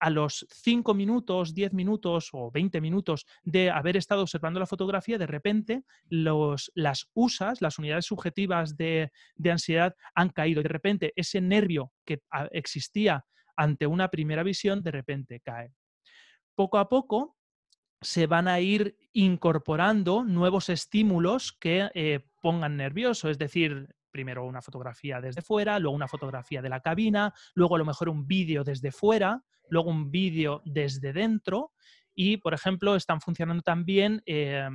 a los 5 minutos, 10 minutos o 20 minutos de haber estado observando la fotografía, de repente los, las USAs, las unidades subjetivas de, ansiedad, han caído. De repente ese nervio que ah, existía ante una primera visión, de repente cae. Poco a poco se van a ir incorporando nuevos estímulos que eh, pongan nervioso, es decir, primero una fotografía desde fuera, luego una fotografía de la cabina, luego a lo mejor un vídeo desde fuera, luego un vídeo desde dentro y, por ejemplo, están funcionando también eh,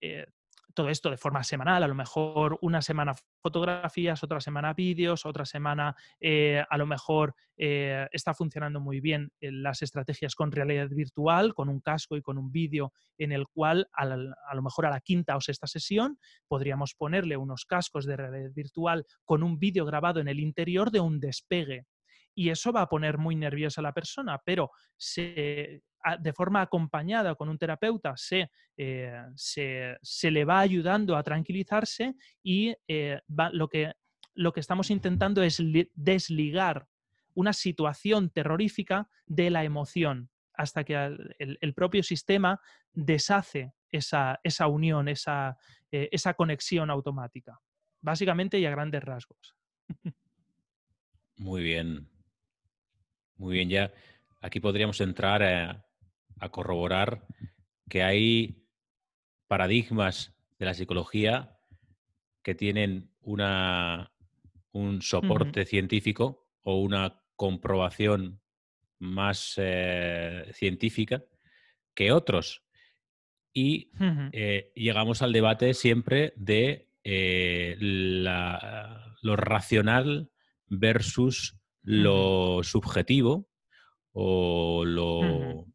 eh, todo esto de forma semanal, a lo mejor una semana fotografías, otra semana vídeos, otra semana eh, a lo mejor eh, está funcionando muy bien eh, las estrategias con realidad virtual, con un casco y con un vídeo en el cual a, a lo mejor a la quinta o sexta sesión podríamos ponerle unos cascos de realidad virtual con un vídeo grabado en el interior de un despegue y eso va a poner muy nerviosa a la persona, pero se, de forma acompañada con un terapeuta se, eh, le va ayudando a tranquilizarse y eh, lo, que, lo que estamos intentando es desligar una situación terrorífica de la emoción hasta que el, propio sistema deshace esa, esa unión, esa, eh, esa conexión automática, básicamente y a grandes rasgos. <laughs> Muy bien, muy bien, ya aquí podríamos entrar a, corroborar que hay paradigmas de la psicología que tienen una, un soporte científico o una comprobación más eh, científica que otros. Y eh, llegamos al debate siempre de eh, lo racional versus lo subjetivo o lo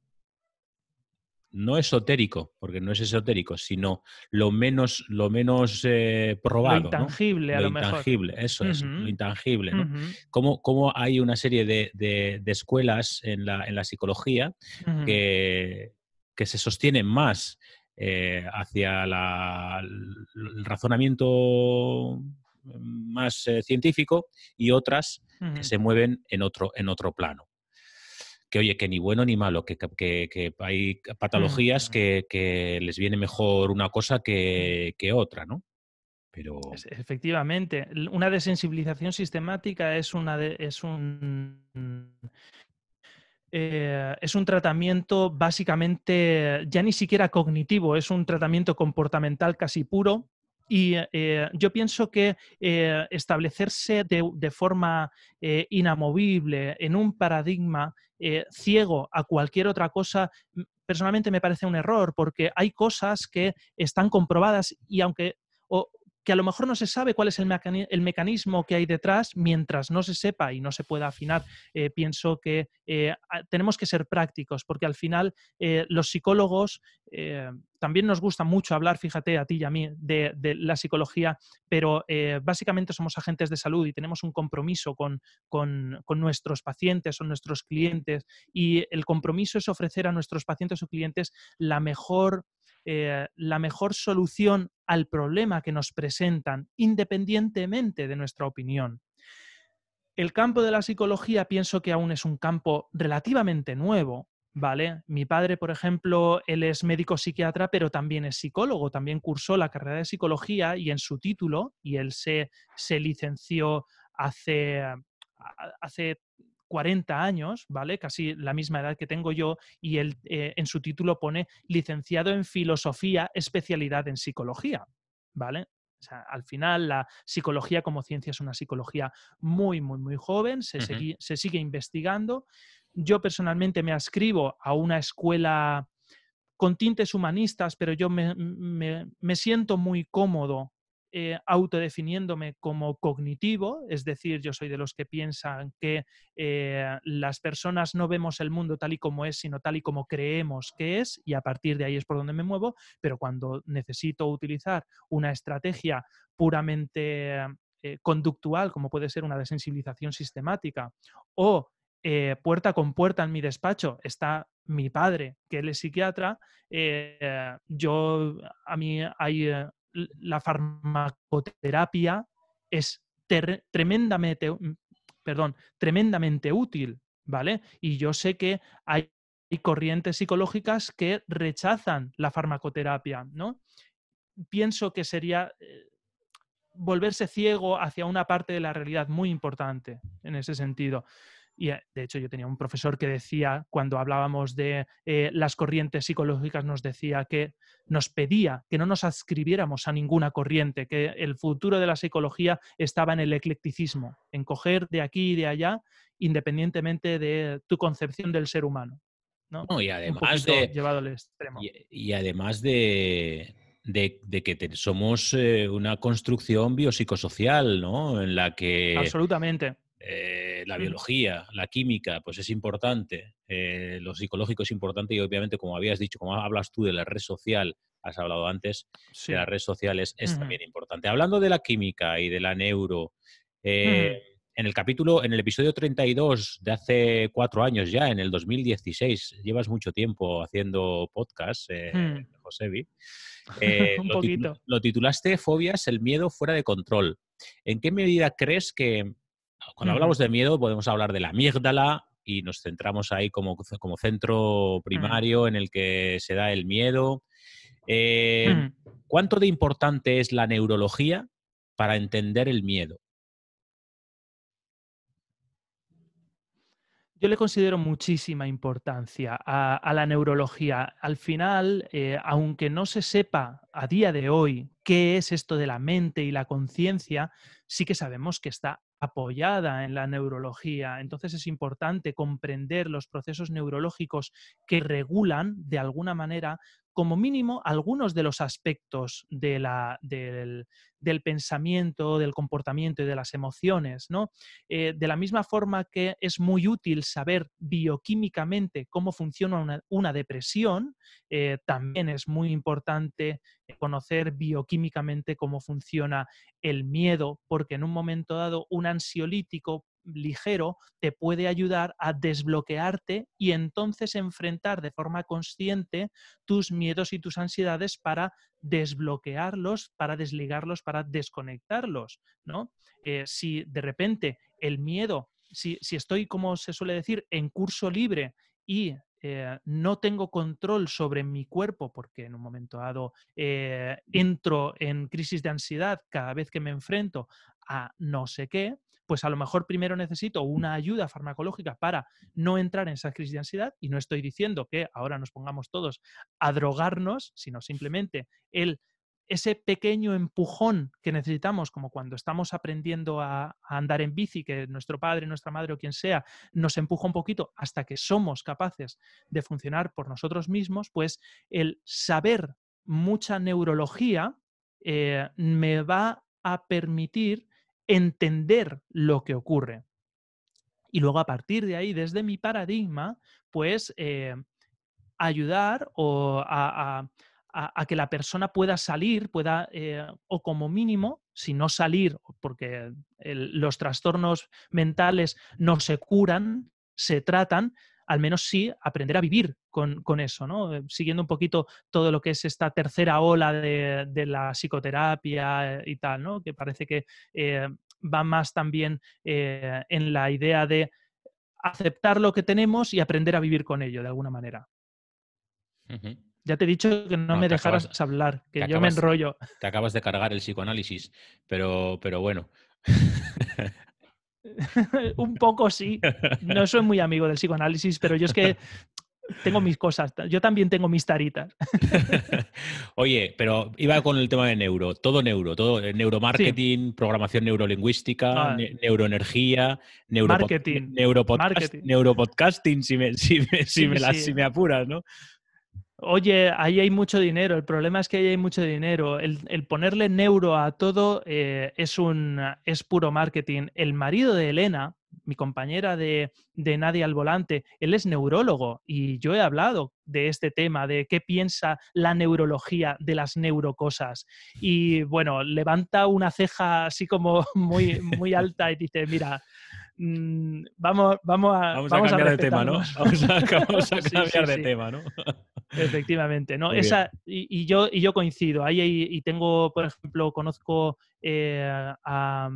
no esotérico, porque no es esotérico, sino lo menos, lo menos eh, probado. Lo intangible, a lo, lo intangible, eso es, lo intangible. ¿no? Como, hay una serie de, escuelas en la, psicología que, que, se sostienen más eh, hacia el razonamiento más eh, científico y otras que se mueven en otro, en otro plano. Que oye, que ni bueno ni malo, que, hay patologías mm, mm. que, les viene mejor una cosa que, mm. otra, ¿no? Pero... Efectivamente, una desensibilización sistemática es, una es un... Eh, es un tratamiento básicamente ya ni siquiera cognitivo, es un tratamiento comportamental casi puro y eh, yo pienso que eh, establecerse de, forma eh, inamovible en un paradigma ciego a cualquier otra cosa, personalmente me parece un error, porque hay cosas que están comprobadas y aunque que a lo mejor no se sabe cuál es el, mecanismo, que hay detrás mientras no se sepa y no se pueda afinar. Eh, pienso que eh, tenemos que ser prácticos porque al final eh, los psicólogos también nos gusta mucho hablar, fíjate, a ti y a mí, de, la psicología, pero básicamente somos agentes de salud y tenemos un compromiso con, nuestros pacientes o nuestros clientes y el compromiso es ofrecer a nuestros pacientes o clientes la mejor eh, la mejor solución al problema que nos presentan, independientemente de nuestra opinión. El campo de la psicología pienso que aún es un campo relativamente nuevo, ¿vale? Mi padre, por ejemplo, él es médico psiquiatra, pero también es psicólogo, también cursó la carrera de psicología y en su título, y él se, se licenció hace, hace 40 años, ¿vale? Casi la misma edad que tengo yo, y él eh, en su título pone licenciado en filosofía, especialidad en psicología, ¿vale? O sea, al final, la psicología como ciencia es una psicología muy, muy, muy joven, se, se sigue investigando. Yo personalmente me ascribo a una escuela con tintes humanistas, pero yo me siento muy cómodo eh, autodefiniéndome como cognitivo, es decir, yo soy de los que piensan que eh, las personas no vemos el mundo tal y como es, sino tal y como creemos que es, y a partir de ahí es por donde me muevo, pero cuando necesito utilizar una estrategia puramente eh, conductual, como puede ser una desensibilización sistemática, o puerta con puerta en mi despacho está mi padre, que él es psiquiatra. yo, a mí hay la farmacoterapia es tremendamente, útil, ¿vale? Y yo sé que hay corrientes psicológicas que rechazan la farmacoterapia, ¿no? Pienso que sería eh, volverse ciego hacia una parte de la realidad muy importante en ese sentido. Eh, de hecho yo tenía un profesor que decía, cuando hablábamos de eh, las corrientes psicológicas, nos decía que nos pedía que no nos adscribiéramos a ninguna corriente, que el futuro de la psicología estaba en el eclecticismo, en coger de aquí y de allá, independientemente de tu concepción del ser humano. ¿no? y además de... Llevado al extremo. y, además de... que somos eh, una construcción biopsicosocial, ¿no? En la que. Absolutamente. Eh, la biología, la química, pues es importante, eh, lo psicológico es importante y obviamente, como habías dicho, como hablas tú de la red social, has hablado antes, la de las redes sociales es también importante. Hablando de la química y de la neuro, eh, en el capítulo, en el episodio 32 de hace cuatro años ya, en el 2016, llevas mucho tiempo haciendo podcast, eh, <laughs> lo titulaste Fobias, el miedo fuera de control. ¿En qué medida crees que cuando hablamos de miedo podemos hablar de la amígdala y nos centramos ahí como, como centro primario en el que se da el miedo. Eh, ¿Cuánto de importante es la neurología para entender el miedo? Yo le considero muchísima importancia a, la neurología. Al final, eh, aunque no se sepa a día de hoy qué es esto de la mente y la conciencia, sí que sabemos que está apoyada en la neurología. Entonces es importante comprender los procesos neurológicos que regulan de alguna manera como mínimo algunos de los aspectos del, pensamiento, del comportamiento y de las emociones. Eh, de la misma forma que es muy útil saber bioquímicamente cómo funciona una, depresión, eh, también es muy importante conocer bioquímicamente cómo funciona el miedo, porque en un momento dado un ansiolítico ligero te puede ayudar a desbloquearte y entonces enfrentar de forma consciente tus miedos y tus ansiedades para desbloquearlos, para desligarlos, para desconectarlos, ¿no? Eh, si de repente el miedo, si, estoy, como se suele decir, en curso libre y eh, no tengo control sobre mi cuerpo porque en un momento dado eh, entro en crisis de ansiedad cada vez que me enfrento a no sé qué, pues a lo mejor primero necesito una ayuda farmacológica para no entrar en esa crisis de ansiedad y no estoy diciendo que ahora nos pongamos todos a drogarnos, sino simplemente el ese pequeño empujón que necesitamos, como cuando estamos aprendiendo a, andar en bici, que nuestro padre, nuestra madre o quien sea nos empuja un poquito hasta que somos capaces de funcionar por nosotros mismos, pues el saber mucha neurología eh, me va a permitir entender lo que ocurre. Y luego a partir de ahí, desde mi paradigma, pues eh, ayudar a, que la persona pueda salir, pueda, eh, o como mínimo, si no salir, porque los trastornos mentales no se curan, se tratan, al menos sí aprender a vivir con, eso, ¿no? Eh, siguiendo un poquito todo lo que es esta tercera ola de, la psicoterapia eh, y tal, ¿no? Que parece que eh, va más también en la idea de aceptar lo que tenemos y aprender a vivir con ello de alguna manera. Ya te he dicho que no, me dejaras hablar, que yo me enrollo. Te acabas de cargar el psicoanálisis, pero, pero bueno. <laughs> <laughs> un poco sí. No soy muy amigo del psicoanálisis, pero yo es que tengo mis cosas. Yo también tengo mis taritas. <laughs> Oye, pero iba con el tema de neuro. Todo neuro, todo eh, neuromarketing, programación neurolingüística, ah. neuroenergía, neuromarketing, neuropodcasting, si si me apuras, ¿no? oye, ahí hay mucho dinero, el problema es que ahí hay mucho dinero, el, ponerle neuro a todo eh, es, un, es puro marketing. El marido de Elena, mi compañera de, de Nadie al Volante, él es neurólogo y yo he hablado de este tema, de qué piensa la neurología de las neurocosas. Y bueno, levanta una ceja así como <laughs> muy, muy <laughs> alta y dice, mira, mm, vamos, vamos a... Vamos, a cambiar de tema, ¿no? Vamos a, <laughs> cambiar de tema, ¿no? Efectivamente, ¿no? Esa, y, yo, y yo coincido. Ahí y, tengo, por ejemplo, conozco eh, a,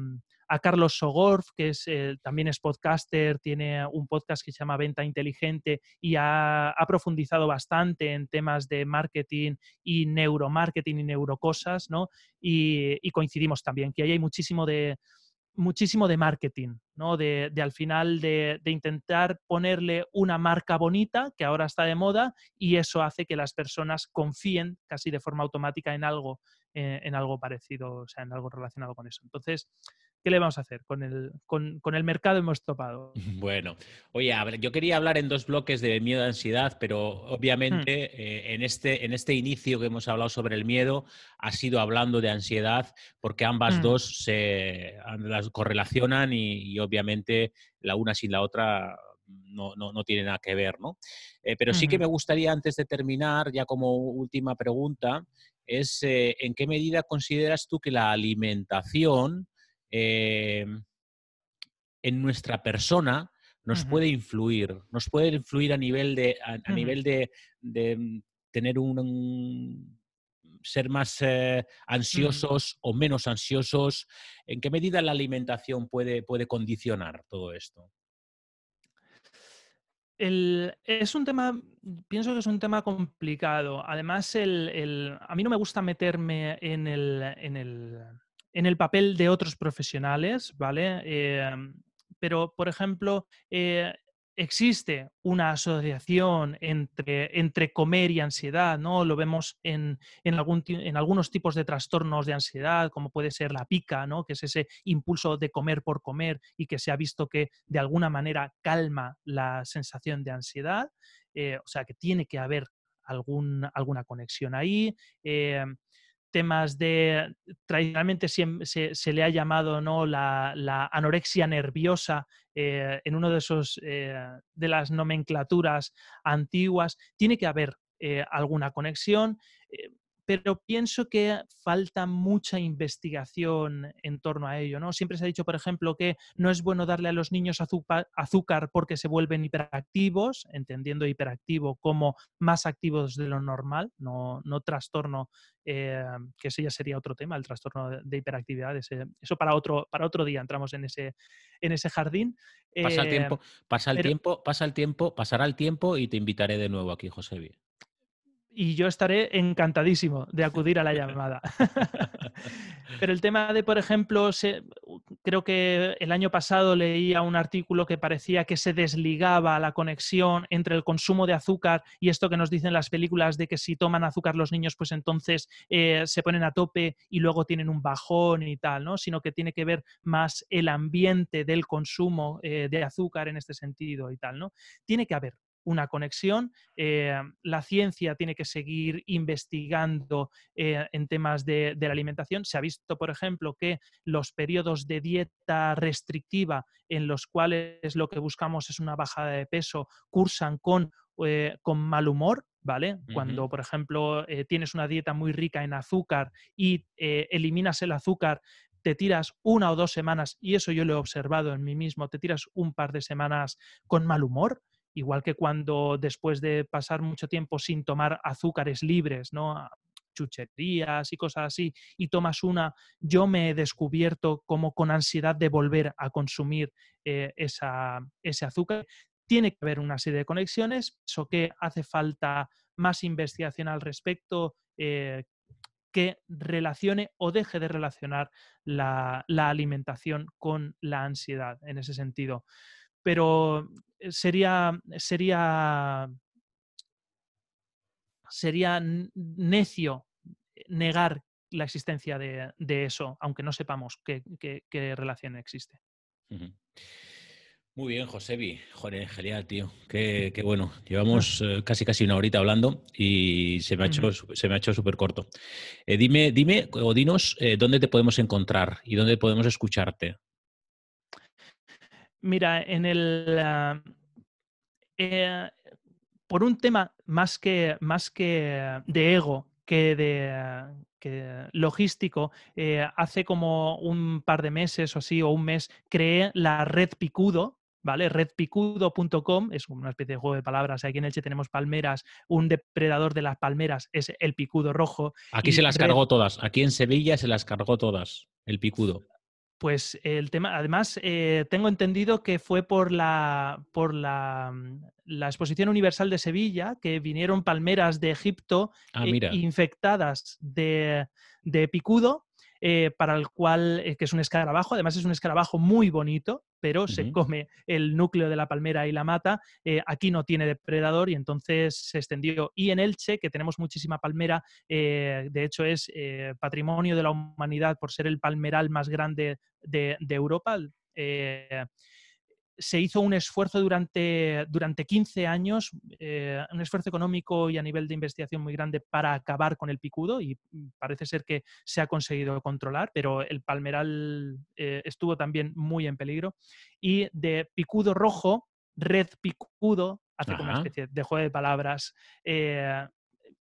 Carlos Sogorf, que es, eh, también es podcaster, tiene un podcast que se llama Venta Inteligente y ha, profundizado bastante en temas de marketing y neuromarketing y neurocosas, ¿no? y coincidimos también, que ahí hay muchísimo de, muchísimo de marketing, ¿no? De, de al final de, intentar ponerle una marca bonita que ahora está de moda y eso hace que las personas confíen casi de forma automática en algo, eh, en algo parecido, o sea, en algo relacionado con eso. Entonces, ¿qué le vamos a hacer? Con el, con, el mercado hemos topado. <laughs> Bueno, oye, yo quería hablar en dos bloques de miedo a ansiedad, pero hmm. obviamente eh, en, este, en este inicio que hemos hablado sobre el miedo, ha sido hablando de ansiedad, porque ambas hmm. dos se las correlacionan y, obviamente la una sin la otra no, tiene nada que ver, ¿no? Eh, pero sí que me gustaría, antes de terminar, ya como última pregunta, es eh, en qué medida consideras tú que la alimentación Em, en nuestra persona nos puede influir, nos puede influir a nivel de, a, nivel de, mm, tener un, mm, ser más eh, ansiosos o menos ansiosos. ¿En qué medida la alimentación puede, puede condicionar todo esto? es un tema, pienso que es un tema complicado. Además, el, a mí no me gusta meterme en el, en el en el papel de otros profesionales, ¿vale? Em, pero, por ejemplo, eh, existe una asociación entre, comer y ansiedad, ¿no? Lo vemos en, algún, en, algunos tipos de trastornos de ansiedad, como puede ser la pica, ¿no? Que es ese impulso de comer por comer y que se ha visto que de alguna manera calma la sensación de ansiedad. Eh, o sea, que tiene que haber algún, alguna conexión ahí. Em, temas de, tradicionalmente se, se, le ha llamado ¿no? la, la anorexia nerviosa eh, en uno de esos, eh, de las nomenclaturas antiguas, tiene que haber eh, alguna conexión pero pienso que falta mucha investigación en torno a ello. ¿no? Siempre se ha dicho, por ejemplo, que no es bueno darle a los niños azúcar porque se vuelven hiperactivos, entendiendo hiperactivo como más activos de lo normal, no, no trastorno, eh, que ese ya sería otro tema, el trastorno de hiperactividad. Eh, eso para otro, para otro día entramos en ese, jardín. Pasa el eh, tiempo, pasa el tiempo, pasa el tiempo, pasará el tiempo y te invitaré de nuevo aquí, José y yo estaré encantadísimo de acudir a la <laughs> llamada. <laughs> Pero el tema de, por ejemplo, creo que el año pasado leía un artículo que parecía que se desligaba la conexión entre el consumo de azúcar y esto que nos dicen las películas de que si toman azúcar los niños, pues entonces eh, se ponen a tope y luego tienen un bajón y tal, ¿no? Sino que tiene que ver más el ambiente del consumo eh, de azúcar en este sentido y tal, ¿no? Tiene que haber una conexión. Eh, la ciencia tiene que seguir investigando eh, en temas de, la alimentación. Se ha visto, por ejemplo, que los periodos de dieta restrictiva en los cuales lo que buscamos es una bajada de peso cursan con, eh, mal humor, ¿vale? Cuando, por ejemplo, tienes una dieta muy rica en azúcar y eliminas el azúcar, te tiras una o dos semanas, y eso yo lo he observado en mí mismo, te tiras un par de semanas con mal humor, Igual que cuando después de pasar mucho tiempo sin tomar azúcares libres, ¿no? Ah, chucherías y cosas así, y tomas una, yo me he descubierto como con ansiedad de volver a consumir eh, ese azúcar. Tiene que haber una serie de conexiones, eso que hace falta más investigación al respecto, eh, que relacione o deje de relacionar la alimentación con la ansiedad en ese sentido pero eh, sería, sería, sería necio negar la existencia de, eso, aunque no sepamos qué, relación existe. Muy bien, Josebi. Joder, genial, tío. Qué, bueno. Ah. Llevamos eh, casi casi una horita hablando y se me ha hecho, súper corto. Eh, dime, dime o dinos dónde te podemos encontrar y dónde podemos escucharte. Mira, en el... Ah, eh, por un tema más que, más que de ego que de que logístico, eh, hace como un par de meses o así, o un mes, creé la red Picudo, ¿vale? Redpicudo.com es una especie de juego de palabras. Aquí en Elche tenemos palmeras. Un depredador de las palmeras es el picudo rojo. Aquí se las cargó todas. Aquí en Sevilla se las cargó todas, el picudo. Pues el tema, además, eh, tengo entendido que fue por la, por mm, la, Exposición Universal de Sevilla que vinieron palmeras de Egipto ah, eh, infectadas de, de picudo eh, para el cual, eh, que es un escarabajo, además es un escarabajo muy bonito, pero se come el núcleo de la palmera y la mata. Eh, aquí no tiene depredador y entonces se extendió. Y en Elche, que tenemos muchísima palmera, de hecho es patrimonio de la humanidad por ser el palmeral más grande de, Europa se hizo un esfuerzo durante, durante 15 años, eh, un esfuerzo económico y a nivel de investigación muy grande para acabar con el picudo y mm, parece ser que se ha conseguido controlar, pero el palmeral eh, estuvo también muy en peligro. Y de picudo rojo, red picudo, hace como una especie de juego de palabras, eh,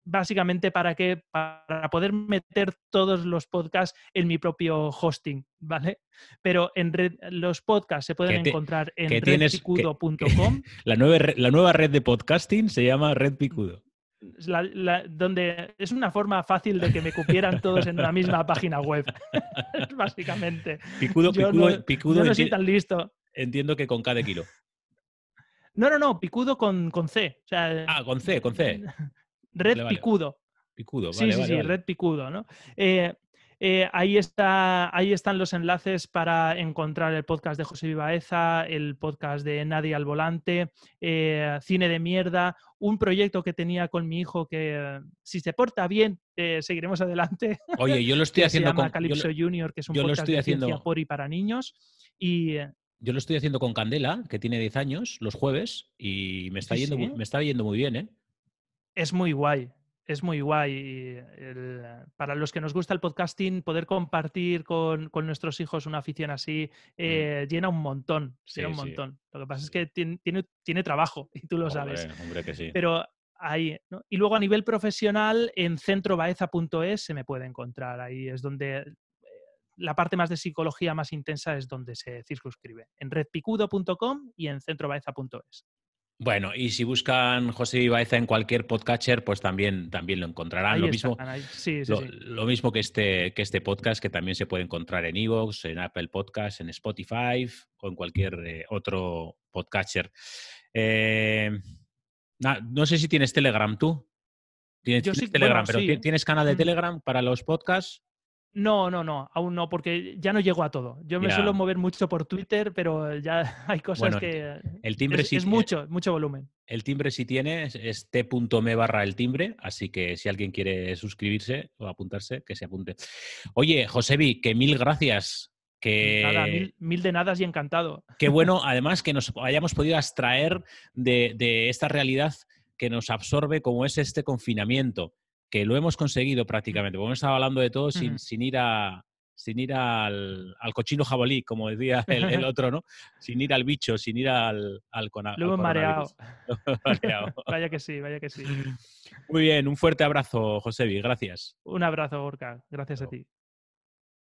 básicamente para que para poder meter todos los podcasts en mi propio hosting, ¿vale? Pero en red, los podcasts se pueden encontrar en redpicudo.com. <laughs> La nueva, la nueva red de podcasting se llama Red mm, Picudo. donde es una forma fácil de que me cupieran todos en la misma página web, <laughs> básicamente. Picudo, picudo, no, picudo no soy tan listo. Entiendo que con cada kilo. No, no, no, picudo con, con C. ah, con C, con C. <laughs> Red Picudo. Sí, sí, Red Picudo, ¿no? Eh, eh, ahí, está, ahí están los enlaces para encontrar el podcast de José Vivaeza, el podcast de Nadie al Volante, eh, Cine de Mierda, un proyecto que tenía con mi hijo que si se porta bien, seguiremos adelante. Oye, yo lo <laughs> estoy haciendo con Calypso Junior, que es un de haciendo, ciencia y para niños. yo lo estoy haciendo con Candela, que tiene 10 años, los jueves, y me está, yendo, me está yendo muy bien, ¿eh? es muy guay. Es muy guay. Eh, para los que nos gusta el podcasting, poder compartir con, nuestros hijos una afición así mm. eh, llena un montón. un montón. Lo que pasa es que tiene, trabajo <laughs> y tú lo sabes. Pero ahí. Y luego a nivel profesional, en centrobaeza.es se me puede encontrar. Ahí es donde eh, la parte más de psicología más intensa es donde se circunscribe, en redpicudo.com y en centrobaeza.es. Bueno, y si buscan José Ibaeza en cualquier podcatcher, pues también, también lo encontrarán. lo, mismo, mismo que este, que este podcast, que también se puede encontrar en Evox, en Apple Podcast, en Spotify o en cualquier eh, otro podcatcher. Eh, no sé si tienes Telegram tú. Tienes, Yo sí. Telegram, pero ¿tienes canal de Telegram para los podcasts? No, no, no, aún no, porque ya no llego a todo. Yo me suelo mover mucho por Twitter, pero ya <laughs> hay cosas que... Eh, el timbre es, sí es mucho, mucho volumen. El timbre sí tiene, es t.me barra el timbre, así que si alguien quiere suscribirse o apuntarse, que se apunte. Oye, Vi, que mil gracias. Pues que... Nada, mil, de nada, y encantado. Qué bueno, <laughs> además, que nos hayamos podido abstraer de esta realidad que nos absorbe como es este confinamiento que lo hemos conseguido prácticamente, porque hemos estado hablando de todo sin, ir sin ir al, al cochino jabolí como decía el, <laughs> otro, ¿no? Sin ir al bicho, sin ir al, al, <laughs> Lo hemos mareado. <laughs> vaya que sí, vaya que sí. Muy bien, un fuerte abrazo, Josebi, gracias. Un abrazo, Orca. gracias a ti.